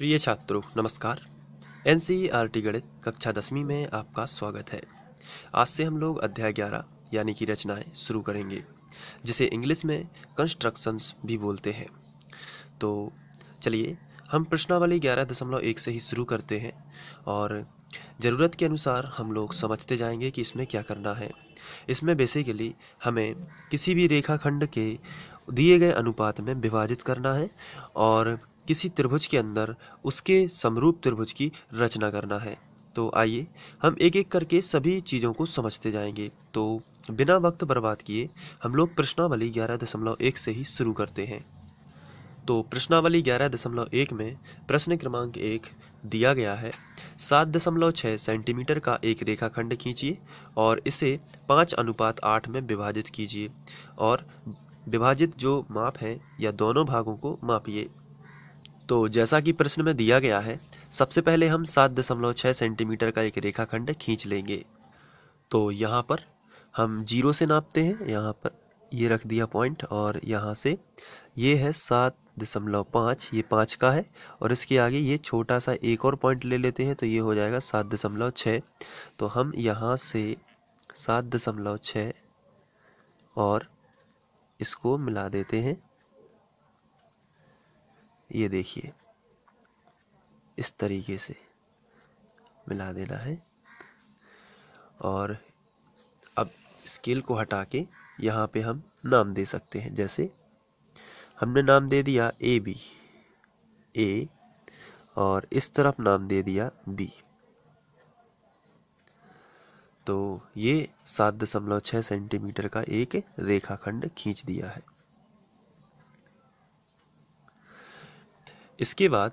प्रिय छात्रों नमस्कार एन गणित कक्षा दसवीं में आपका स्वागत है आज से हम लोग अध्याय ग्यारह यानी कि रचनाएं शुरू करेंगे जिसे इंग्लिश में कंस्ट्रक्शंस भी बोलते हैं तो चलिए हम प्रश्नावली ग्यारह दशमलव एक से ही शुरू करते हैं और ज़रूरत के अनुसार हम लोग समझते जाएंगे कि इसमें क्या करना है इसमें बेसिकली हमें किसी भी रेखाखंड के दिए गए अनुपात में विभाजित करना है और किसी त्रिभुज के अंदर उसके समरूप त्रिभुज की रचना करना है तो आइए हम एक एक करके सभी चीज़ों को समझते जाएंगे तो बिना वक्त बर्बाद किए हम लोग प्रश्नावली ग्यारह दशमलव एक से ही शुरू करते हैं तो प्रश्नावली ग्यारह दशमलव एक में प्रश्न क्रमांक एक दिया गया है सात दशमलव छः सेंटीमीटर का एक रेखाखंड खींचिए और इसे पाँच अनुपात आठ में विभाजित कीजिए और विभाजित जो माप है या दोनों भागों को मापिए तो जैसा कि प्रश्न में दिया गया है सबसे पहले हम सात दशमलव छः सेंटीमीटर का एक रेखाखंड खींच लेंगे तो यहाँ पर हम जीरो से नापते हैं यहाँ पर ये रख दिया पॉइंट और यहाँ से ये है सात दशमलव पाँच ये पाँच का है और इसके आगे ये छोटा सा एक और पॉइंट ले लेते हैं तो ये हो जाएगा सात दशमलव छः तो हम यहाँ से सात दशमलव छः और इसको मिला देते हैं ये देखिए इस तरीके से मिला देना है और अब स्केल को हटा के यहाँ पे हम नाम दे सकते हैं जैसे हमने नाम दे दिया ए बी ए और इस तरफ नाम दे दिया बी तो ये सात दशमलव छः सेंटीमीटर का एक रेखाखंड खींच दिया है इसके बाद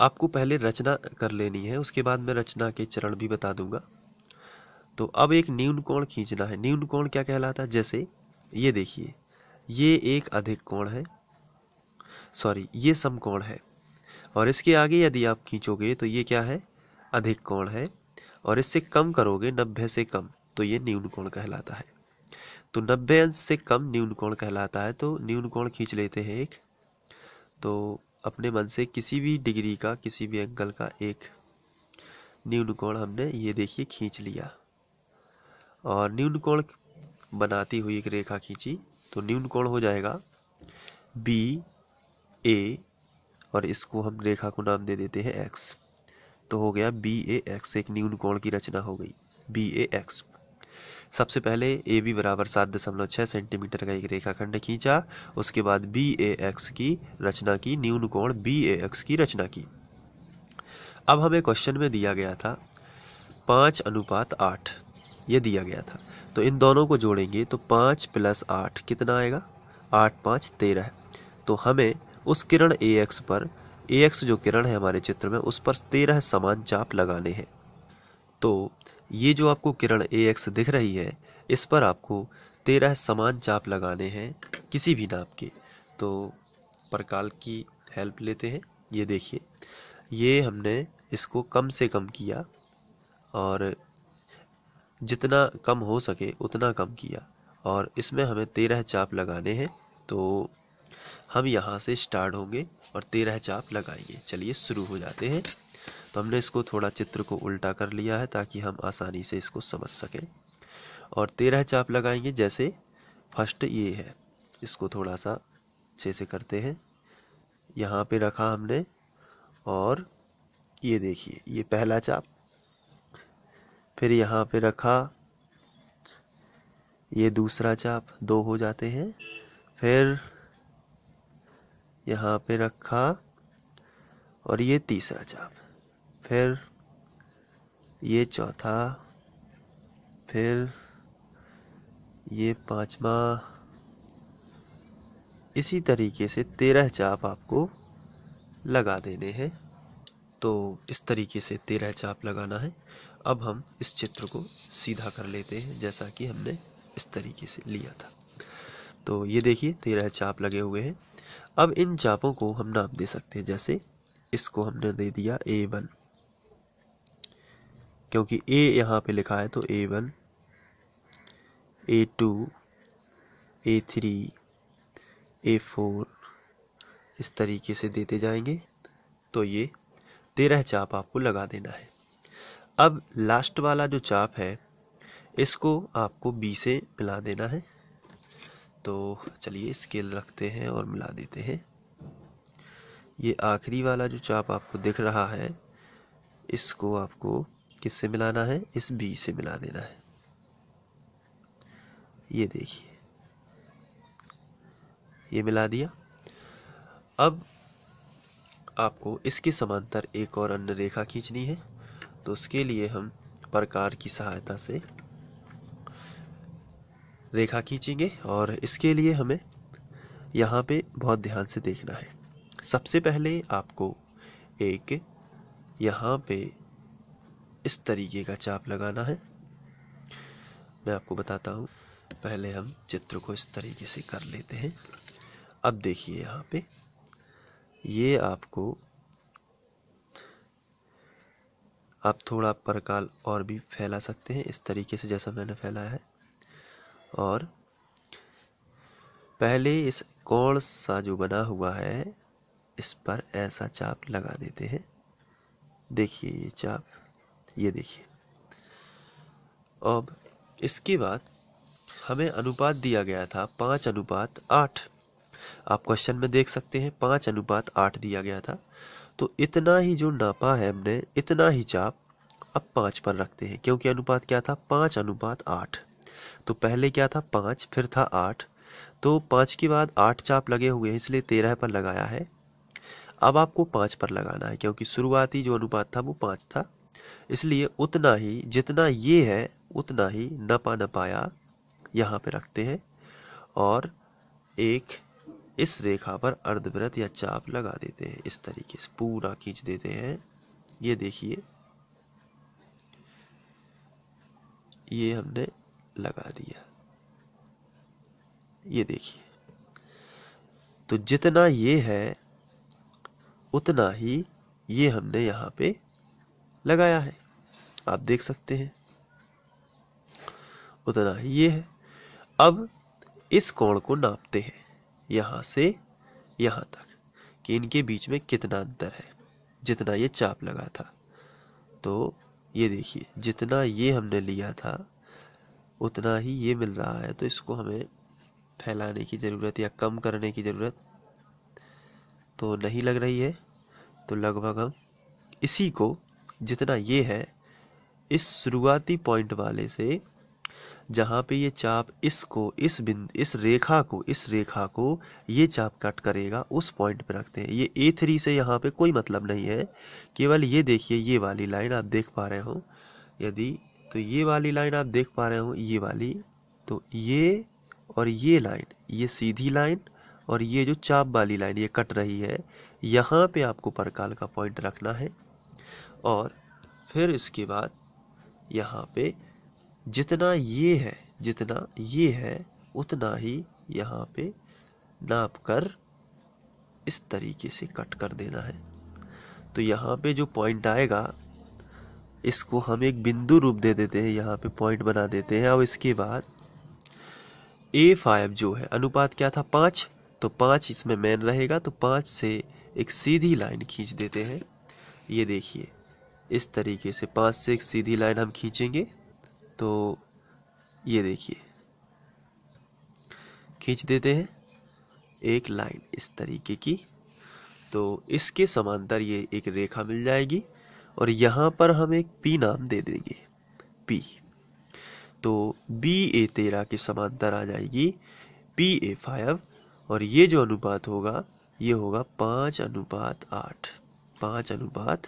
आपको पहले रचना कर लेनी है उसके बाद मैं रचना के चरण भी बता दूंगा तो अब एक न्यून कोण खींचना है न्यून कोण क्या कहलाता है जैसे ये देखिए ये एक अधिक कोण है सॉरी ये समकोण है और इसके आगे यदि आप खींचोगे तो ये क्या है अधिक कोण है और इससे कम करोगे नब्बे से कम तो ये न्यून कोण कहलाता है तो नब्बे अंश से कम न्यून कोण कहलाता है तो न्यून कोण खींच लेते हैं एक तो अपने मन से किसी भी डिग्री का किसी भी एंगल का एक न्यून कोण हमने ये देखिए खींच लिया और न्यून कोण बनाती हुई एक रेखा खींची तो न्यून कोण हो जाएगा बी ए और इसको हम रेखा को नाम दे देते हैं एक्स तो हो गया बी ए एक्स एक न्यून कोण की रचना हो गई बी ए एक्स सबसे पहले ए बी बराबर सात दशमलव छः सेंटीमीटर का एक रेखाखंड खींचा उसके बाद बी ए एक्स की रचना की न्यून कोण बी ए एक्स की रचना की अब हमें क्वेश्चन में दिया गया था पाँच अनुपात आठ ये दिया गया था तो इन दोनों को जोड़ेंगे तो पाँच प्लस आठ कितना आएगा आठ पाँच तेरह तो हमें उस किरण ए एक्स पर ए एक्स जो किरण है हमारे चित्र में उस पर तेरह समान चाप लगाने हैं तो ये जो आपको किरण ए एक्स दिख रही है इस पर आपको तेरह समान चाप लगाने हैं किसी भी नाप के तो प्रकाल की हेल्प लेते हैं ये देखिए ये हमने इसको कम से कम किया और जितना कम हो सके उतना कम किया और इसमें हमें तेरह चाप लगाने हैं तो हम यहाँ से स्टार्ट होंगे और तेरह चाप लगाएंगे चलिए शुरू हो जाते हैं तो हमने इसको थोड़ा चित्र को उल्टा कर लिया है ताकि हम आसानी से इसको समझ सकें और तेरह चाप लगाएंगे जैसे फर्स्ट ये है इसको थोड़ा सा अच्छे से करते हैं यहाँ पे रखा हमने और ये देखिए ये पहला चाप फिर यहाँ पे रखा ये दूसरा चाप दो हो जाते हैं फिर यहाँ पे रखा और ये तीसरा चाप फिर ये चौथा फिर ये पाँचवा इसी तरीके से तेरह चाप आपको लगा देने हैं तो इस तरीके से तेरह चाप लगाना है अब हम इस चित्र को सीधा कर लेते हैं जैसा कि हमने इस तरीके से लिया था तो ये देखिए तेरह चाप लगे हुए हैं अब इन चापों को हम नाम दे सकते हैं जैसे इसको हमने दे दिया ए वन क्योंकि ए यहाँ पे लिखा है तो A one A two A three A four इस तरीके से देते जाएंगे तो ये तेरह चाप आपको लगा देना है अब लास्ट वाला जो चाप है इसको आपको बी से मिला देना है तो चलिए स्केल रखते हैं और मिला देते हैं ये आखिरी वाला जो चाप आपको दिख रहा है इसको आपको किससे मिलाना है इस बी से मिला देना है ये देखिए ये मिला दिया अब आपको इसके समांतर एक और अन्य रेखा खींचनी है तो उसके लिए हम प्रकार की सहायता से रेखा खींचेंगे और इसके लिए हमें यहाँ पे बहुत ध्यान से देखना है सबसे पहले आपको एक यहाँ पे इस तरीके का चाप लगाना है मैं आपको बताता हूँ पहले हम चित्र को इस तरीके से कर लेते हैं अब देखिए यहाँ पे ये आपको आप थोड़ा परकाल और भी फैला सकते हैं इस तरीके से जैसा मैंने फैलाया है और पहले इस कोण सा जो बना हुआ है इस पर ऐसा चाप लगा देते हैं देखिए ये चाप ये देखिए अब इसके बाद हमें अनुपात दिया गया था पाँच अनुपात आठ आप क्वेश्चन में देख सकते हैं पाँच अनुपात आठ दिया गया था तो इतना ही जो नापा है हमने इतना ही चाप अब पाँच पर रखते हैं क्योंकि अनुपात क्या था पाँच अनुपात आठ तो पहले क्या था पाँच फिर था आठ तो पाँच के बाद आठ चाप लगे हुए हैं इसलिए तेरह पर लगाया है अब आपको पाँच पर लगाना है क्योंकि शुरुआती जो अनुपात था वो पाँच था इसलिए उतना ही जितना ये है उतना ही नपा नपाया यहाँ पे रखते हैं और एक इस रेखा पर अर्धव्रत या चाप लगा देते हैं इस तरीके से पूरा खींच देते हैं ये देखिए ये हमने लगा दिया ये देखिए तो जितना ये है उतना ही ये हमने यहाँ पे लगाया है आप देख सकते हैं उतना ही ये है अब इस कोण को नापते हैं यहाँ से यहाँ तक कि इनके बीच में कितना अंतर है जितना ये चाप लगा था तो ये देखिए जितना ये हमने लिया था उतना ही ये मिल रहा है तो इसको हमें फैलाने की ज़रूरत या कम करने की ज़रूरत तो नहीं लग रही है तो लगभग हम इसी को जितना ये है इस शुरुआती पॉइंट वाले से जहाँ पे ये चाप इसको इस बिंद इस रेखा को इस रेखा को ये चाप कट करेगा उस पॉइंट पे रखते हैं ये ए थ्री से यहाँ पे कोई मतलब नहीं है केवल ये देखिए ये वाली लाइन आप देख पा रहे हो यदि तो ये वाली लाइन आप देख पा रहे हो ये वाली तो ये और ये लाइन ये सीधी लाइन और ये जो चाप वाली लाइन ये कट रही है यहाँ पे आपको परकाल का पॉइंट रखना है और फिर इसके बाद यहाँ पे जितना ये है जितना ये है उतना ही यहाँ पे नाप कर इस तरीके से कट कर देना है तो यहाँ पे जो पॉइंट आएगा इसको हम एक बिंदु रूप दे देते हैं यहाँ पे पॉइंट बना देते हैं और इसके बाद ए फाइव जो है अनुपात क्या था पाँच तो पाँच इसमें मैन रहेगा तो पाँच से एक सीधी लाइन खींच देते हैं ये देखिए इस तरीके से पाँच से एक सीधी लाइन हम खींचेंगे तो ये देखिए खींच देते हैं एक लाइन इस तरीके की तो इसके समांतर ये एक रेखा मिल जाएगी और यहाँ पर हम एक पी नाम दे देंगे पी तो बी ए तेरह के समांतर आ जाएगी पी ए फाइव और ये जो अनुपात होगा ये होगा पाँच अनुपात आठ पाँच अनुपात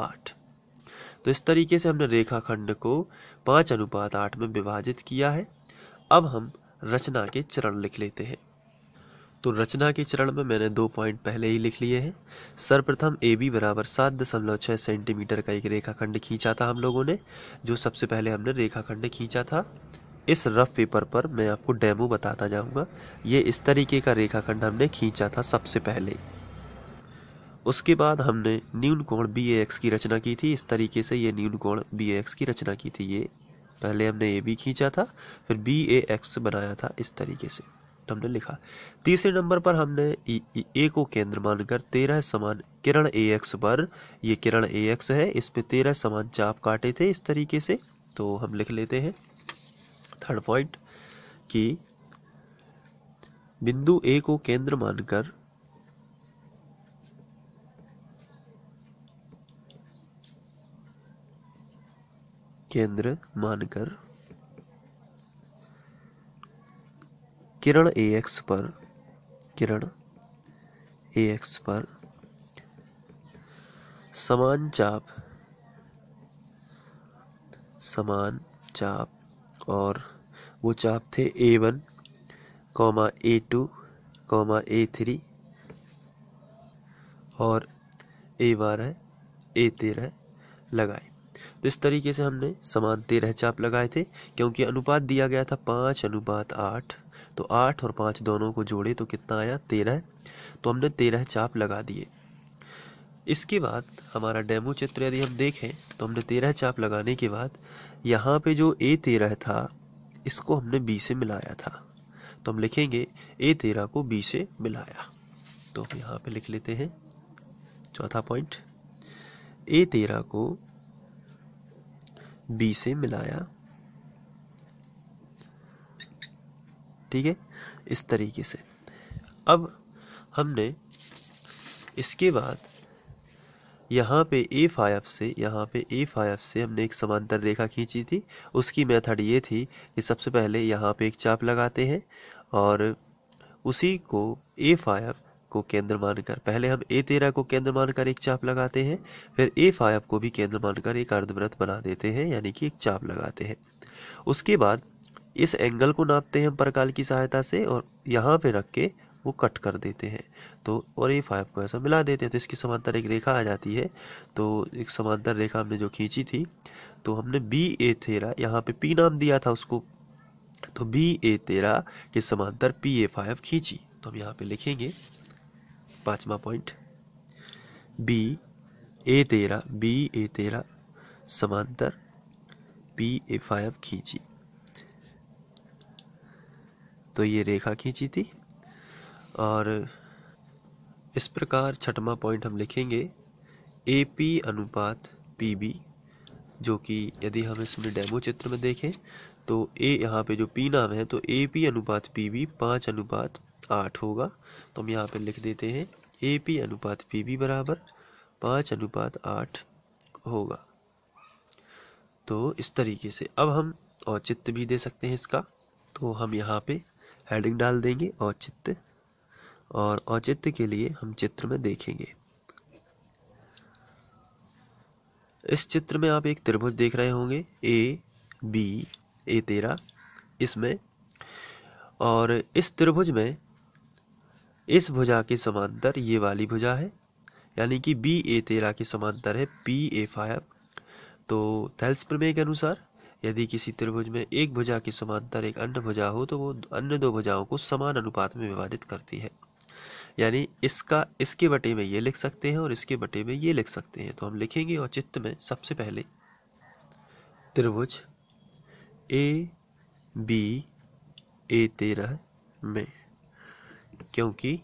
आठ तो इस तरीके से हमने रेखाखंड को पाँच अनुपात आठ में विभाजित किया है अब हम रचना के चरण लिख लेते हैं तो रचना के चरण में मैंने दो पॉइंट पहले ही लिख लिए हैं सर्वप्रथम ए बी बराबर सात दशमलव छः सेंटीमीटर का एक रेखाखंड खींचा था हम लोगों ने जो सबसे पहले हमने रेखाखंड खींचा था इस रफ पेपर पर मैं आपको डेमो बताता जाऊंगा ये इस तरीके का रेखाखंड हमने खींचा था सबसे पहले उसके बाद हमने न्यून कोण बी एक्स की रचना की थी इस तरीके से ये न्यून कोण बी एक्स की रचना की थी ये पहले हमने ए बी खींचा था फिर बी ए एक्स बनाया था इस तरीके से तो हमने लिखा तीसरे नंबर पर हमने ए को केंद्र मानकर तेरह समान किरण ए एक्स पर ये किरण ए एक्स है इस पर तेरह समान चाप काटे थे इस तरीके से तो हम लिख लेते हैं थर्ड पॉइंट कि बिंदु ए को केंद्र मानकर केंद्र मानकर किरण ए एक्स पर किरण ए एक्स पर समान चाप समान चाप और वो चाप थे A one comma A two comma A three और ए बारह ए तेरह लगाए तो इस तरीके से हमने समान तेरह चाप लगाए थे क्योंकि अनुपात दिया गया था पाँच अनुपात आठ तो आठ और पाँच दोनों को जोड़े तो कितना आया तेरह तो हमने तेरह चाप लगा दिए इसके बाद हमारा डेमो चित्र यदि हम देखें तो हमने तेरह चाप लगाने के बाद यहाँ पे जो ए तेरह था इसको हमने बी से मिलाया था तो हम लिखेंगे ए तेरह को बी से मिलाया तो हम यहाँ पे लिख लेते हैं चौथा पॉइंट ए तेरह को बी से मिलाया ठीक है इस तरीके से अब हमने इसके बाद यहाँ पे ए फाइव से यहाँ पे ए फाइव से हमने एक समांतर रेखा खींची थी उसकी मेथड ये थी कि सबसे पहले यहाँ पे एक चाप लगाते हैं और उसी को ए फाइव को केंद्र मानकर पहले हम ए तेरह को केंद्र मानकर एक चाप लगाते हैं फिर ए फाइव को भी केंद्र मानकर एक अर्धवृत्त बना देते हैं यानी कि एक चाप लगाते हैं उसके बाद इस एंगल को नापते हैं हम परकाल की सहायता से और यहाँ पे रख के वो कट कर देते हैं तो और ए फाइव को ऐसा मिला देते हैं तो इसकी समांतर एक रेखा आ जाती है तो एक समांतर रेखा हमने जो खींची थी तो हमने बी ए तेरह यहाँ पे पी नाम दिया था उसको तो बी ए तेरह के समांतर पी ए फाइव खींची तो हम यहाँ पे लिखेंगे पाँचवा पॉइंट बी ए तेरह बी ए तेरह समांतर पी ए फाइव खींची तो ये रेखा खींची थी और इस प्रकार छठवा पॉइंट हम लिखेंगे ए पी अनुपात पी बी जो कि यदि हम इसमें डेमो चित्र में देखें तो ए यहाँ पे जो पी नाम है तो ए पी अनुपात पी बी पाँच अनुपात आठ होगा तो हम यहाँ पर लिख देते हैं ए पी अनुपात पी बी बराबर पाँच अनुपात आठ होगा तो इस तरीके से अब हम औचित्य भी दे सकते हैं इसका तो हम यहाँ पे हेडिंग डाल देंगे औचित्य और औचित्य के लिए हम चित्र में देखेंगे इस चित्र में आप एक त्रिभुज देख रहे होंगे ए बी ए तेरा इसमें और इस त्रिभुज में इस भुजा के समांतर ये वाली भुजा है यानी कि बी ए तेरह के समांतर है पी ए फाइव तो थैल्स प्रमेय के अनुसार यदि किसी त्रिभुज में एक भुजा के समांतर एक अन्य भुजा हो तो वो अन्य दो भुजाओं को समान अनुपात में विभाजित करती है यानी इसका इसके बटे में ये लिख सकते हैं और इसके बटे में ये लिख सकते हैं तो हम लिखेंगे और चित्त में सबसे पहले त्रिभुज ए बी ए तेरह में क्योंकि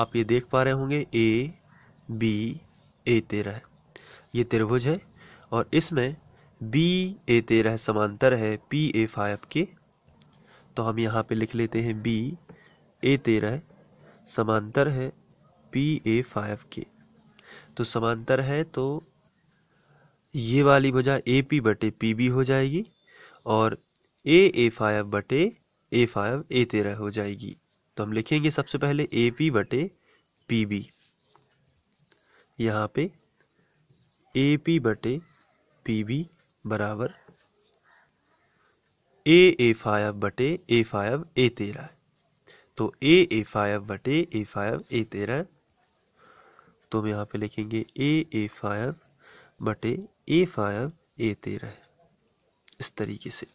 आप ये देख पा रहे होंगे ए बी ए तेरह ये त्रिभुज है और इसमें बी ए तेरह समांतर है पी ए फाइव के तो हम यहाँ पे लिख लेते हैं बी ए तेरह समांतर है पी ए फाइव के तो समांतर है तो ये वाली भुजा ए पी बटे पी बी हो जाएगी और ए ए फाइव बटे ए फाइव ए तेरह हो जाएगी तो हम लिखेंगे सबसे पहले ए पी बटे पी बी यहाँ पे ए पी बटे पी बी बराबर ए ए फाइव बटे ए फाइव ए तेरह तो ए ए फाइव बटे ए फाइव ए तेरह तो हम यहाँ पे लिखेंगे ए ए फाइव बटे ए फाइव ए तेरह इस तरीके से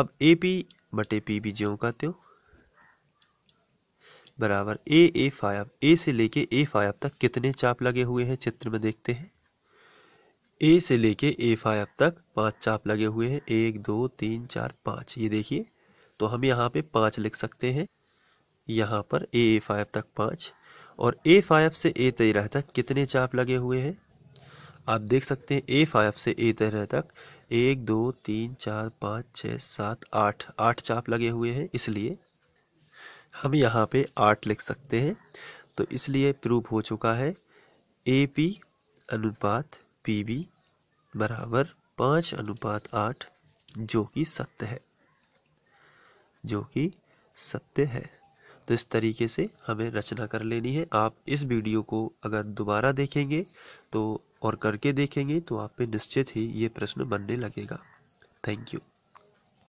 अब ए पी बटे पी बी ज्यों का त्यों बराबर ए ए फाइव ए से लेके ए फाइव तक कितने चाप लगे हुए हैं चित्र में देखते हैं ए से लेके ए फाइव तक पांच चाप लगे हुए हैं एक दो तीन चार पाँच ये देखिए तो हम यहाँ पे पाँच लिख सकते हैं यहाँ पर ए ए फाइव तक पाँच और ए फाइव से ए तेरह तक कितने चाप लगे हुए हैं आप देख सकते हैं ए फाइव से ए तेरह तक एक दो तीन चार पाँच छः सात आठ आठ चाप लगे हुए हैं इसलिए हम यहाँ पे आठ लिख सकते हैं तो इसलिए प्रूव हो चुका है ए पी अनुपात पी बी बराबर पाँच अनुपात आठ जो कि सत्य है जो कि सत्य है तो इस तरीके से हमें रचना कर लेनी है आप इस वीडियो को अगर दोबारा देखेंगे तो और करके देखेंगे तो आप पे निश्चित ही ये प्रश्न बनने लगेगा थैंक यू